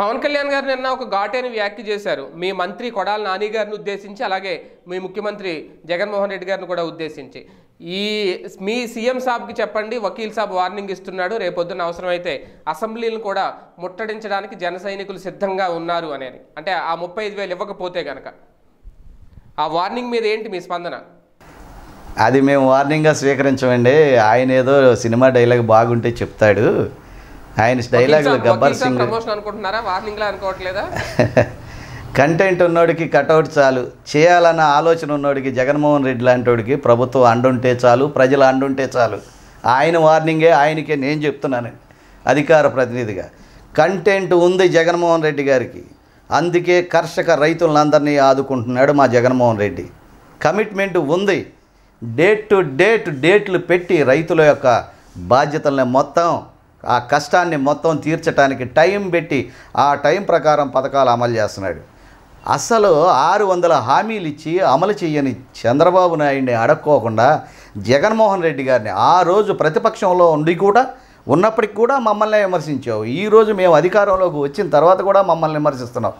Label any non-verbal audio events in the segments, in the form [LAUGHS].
పవన్ కళ్యాణ్ గారు నిన్న ఒక ఘాటైన వ్యాఖ్య చేశారు మీ మంత్రి కొడాల నాని గారిని ఉద్దేశించి అలాగే మీ ముఖ్యమంత్రి జగన్మోహన్ రెడ్డి గారిని కూడా ఉద్దేశించి ఈ మీ సీఎం సాబ్కి చెప్పండి వకీల్ సాబ్ వార్నింగ్ ఇస్తున్నాడు రేపొద్దున అవసరమైతే అసెంబ్లీని కూడా ముట్టడించడానికి జన సైనికులు సిద్ధంగా ఉన్నారు అనేది అంటే ఆ ముప్పై ఐదు వేలు ఇవ్వకపోతే కనుక ఆ వార్నింగ్ మీద ఏంటి మీ స్పందన అది మేము వార్నింగ్గా స్వీకరించమండి ఆయన ఏదో సినిమా డైలాగ్ బాగుంటే చెప్తాడు ఆయన డైలాగులు గబ్బర్ సింగ్ కంటెంట్ [LAUGHS] ఉన్నోడికి కటౌట్ చాలు చేయాలన్న ఆలోచన ఉన్నోడికి జగన్మోహన్ రెడ్డి లాంటివాడికి ప్రభుత్వం అండుంటే చాలు ప్రజలు అండుంటే చాలు ఆయన వార్నింగే ఆయనకే నేను చెప్తున్నాను అధికార ప్రతినిధిగా కంటెంట్ ఉంది జగన్మోహన్ రెడ్డి గారికి అందుకే కర్షక రైతులందరినీ ఆదుకుంటున్నాడు మా జగన్మోహన్ రెడ్డి కమిట్మెంట్ ఉంది డేట్ టు డేట్ డేట్లు పెట్టి రైతుల యొక్క బాధ్యతల్ని మొత్తం ఆ కష్టాన్ని మొత్తం తీర్చడానికి టైం పెట్టి ఆ టైం ప్రకారం పథకాలు అమలు చేస్తున్నాడు అసలు ఆరు వందల హామీలు ఇచ్చి అమలు చేయని చంద్రబాబు నాయుడిని అడక్కోకుండా జగన్మోహన్ రెడ్డి గారిని ఆ రోజు ప్రతిపక్షంలో ఉండి కూడా ఉన్నప్పటికి కూడా మమ్మల్ని విమర్శించావు ఈరోజు మేము అధికారంలోకి వచ్చిన తర్వాత కూడా మమ్మల్ని విమర్శిస్తున్నాం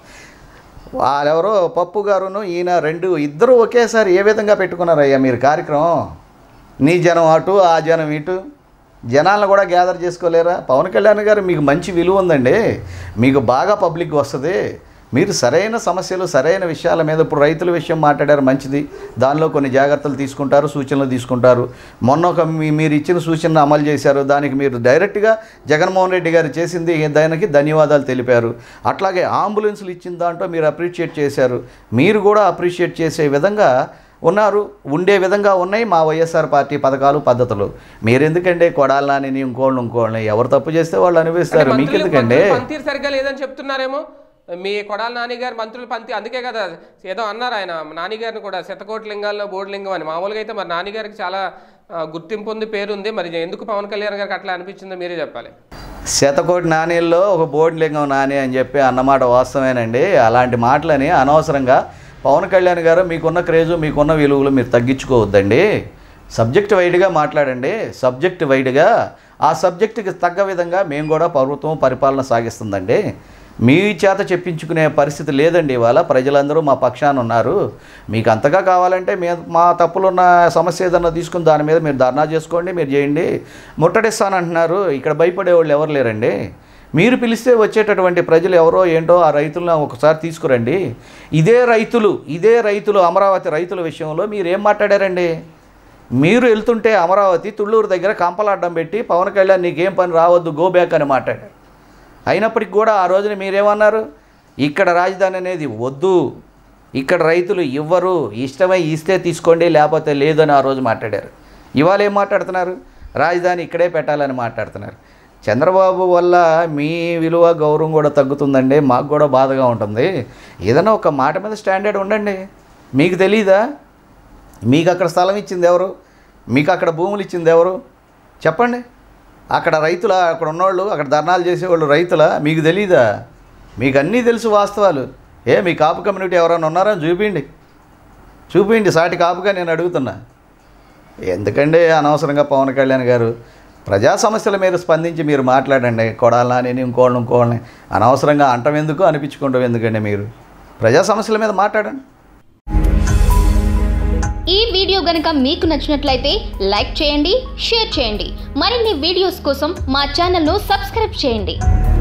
వాళ్ళెవరో పప్పు గారును ఈయన రెండు ఇద్దరు ఒకేసారి ఏ విధంగా పెట్టుకున్నారయ్యా మీరు కార్యక్రమం నీ జనం అటు ఆ జనం ఇటు జనాలను కూడా గ్యాదర్ చేసుకోలేరా పవన్ కళ్యాణ్ గారు మీకు మంచి విలువ ఉందండి మీకు బాగా పబ్లిక్ వస్తుంది మీరు సరైన సమస్యలు సరైన విషయాల మీద ఇప్పుడు రైతుల విషయం మాట్లాడారు మంచిది దానిలో కొన్ని జాగ్రత్తలు తీసుకుంటారు సూచనలు తీసుకుంటారు మొన్న ఒక మీరు ఇచ్చిన సూచనలు అమలు చేశారు దానికి మీరు డైరెక్ట్గా జగన్మోహన్ రెడ్డి గారు చేసింది దానికి ధన్యవాదాలు తెలిపారు అట్లాగే అంబులెన్సులు ఇచ్చిన దాంట్లో మీరు అప్రిషియేట్ చేశారు మీరు కూడా అప్రిషియేట్ చేసే విధంగా ఉన్నారు ఉండే విధంగా ఉన్నాయి మా వైఎస్ఆర్ పార్టీ పథకాలు పద్ధతులు మీరెందుకండి కొడాలని ఇంకోళ్ళు ఇంకోళ్ళని ఎవరు తప్పు చేస్తే వాళ్ళు మీకు మీకెందుకండి తీరు సరిగ్గా లేదని చెప్తున్నారేమో మీ కొడాల నానిగారు మంత్రులు పంతి అందుకే కదా ఏదో అన్నారు ఆయన నానిగారిని కూడా శతకోటి లింగాల్లో లింగం అని మామూలుగా అయితే మరి నానిగారికి చాలా గుర్తింపు ఉంది పేరుంది మరి ఎందుకు పవన్ కళ్యాణ్ గారికి అట్లా అనిపించిందో మీరే చెప్పాలి శతకోటి నాణ్యంలో ఒక బోర్డు లింగం నాని అని చెప్పి అన్నమాట వాస్తవేనండి అలాంటి మాటలని అనవసరంగా పవన్ కళ్యాణ్ గారు మీకున్న క్రేజు మీకున్న విలువలు మీరు తగ్గించుకోవద్దండి సబ్జెక్ట్ వైడ్గా మాట్లాడండి సబ్జెక్ట్ వైడ్గా ఆ సబ్జెక్టుకి తగ్గ విధంగా మేము కూడా ప్రభుత్వం పరిపాలన సాగిస్తుందండి మీ చేత చెప్పించుకునే పరిస్థితి లేదండి ఇవాళ ప్రజలందరూ మా పక్షాన ఉన్నారు మీకు అంతగా కావాలంటే మీ మా తప్పులున్న సమస్య ఏదన్నా తీసుకుని దాని మీద మీరు ధర్నా చేసుకోండి మీరు చేయండి ముట్టడిస్తానంటున్నారు ఇక్కడ భయపడే వాళ్ళు ఎవరు లేరండి మీరు పిలిస్తే వచ్చేటటువంటి ప్రజలు ఎవరో ఏంటో ఆ రైతులను ఒకసారి తీసుకురండి ఇదే రైతులు ఇదే రైతులు అమరావతి రైతుల విషయంలో మీరు ఏం మాట్లాడారండి మీరు వెళ్తుంటే అమరావతి తుళ్ళూరు దగ్గర కంపలాడ్డం పెట్టి పవన్ కళ్యాణ్ నీకేం పని రావద్దు గో బ్యాక్ అని మాట్లాడారు అయినప్పటికీ కూడా ఆ రోజున మీరేమన్నారు ఇక్కడ రాజధాని అనేది వద్దు ఇక్కడ రైతులు ఇవ్వరు ఇష్టమై ఇస్తే తీసుకోండి లేకపోతే లేదని ఆ రోజు మాట్లాడారు ఇవాళ ఏం మాట్లాడుతున్నారు రాజధాని ఇక్కడే పెట్టాలని మాట్లాడుతున్నారు చంద్రబాబు వల్ల మీ విలువ గౌరవం కూడా తగ్గుతుందండి మాకు కూడా బాధగా ఉంటుంది ఏదైనా ఒక మాట మీద స్టాండర్డ్ ఉండండి మీకు తెలీదా మీకు అక్కడ స్థలం ఇచ్చింది ఎవరు మీకు అక్కడ భూములు ఇచ్చింది ఎవరు చెప్పండి అక్కడ రైతుల అక్కడ ఉన్నవాళ్ళు అక్కడ ధర్నాలు చేసేవాళ్ళు రైతుల మీకు తెలీదా మీకు అన్నీ తెలుసు వాస్తవాలు ఏ మీ కాపు కమ్యూనిటీ ఎవరైనా ఉన్నారా చూపించండి చూపించండి సాటి కాపుగా నేను అడుగుతున్నా ఎందుకంటే అనవసరంగా పవన్ కళ్యాణ్ గారు ప్రజా సమస్యల మీద స్పందించి మీరు మాట్లాడండి కొడాలా నేను ఇంకోళ్ళని ఇంకోళ్ళని అనవసరంగా అంటం ఎందుకు అనిపించుకుంటాం ఎందుకండి మీరు ప్రజా సమస్యల మీద మాట్లాడండి ఈ వీడియో గనుక మీకు నచ్చినట్లయితే లైక్ చేయండి షేర్ చేయండి మరిన్ని వీడియోస్ కోసం మా ఛానల్ను సబ్స్క్రైబ్ చేయండి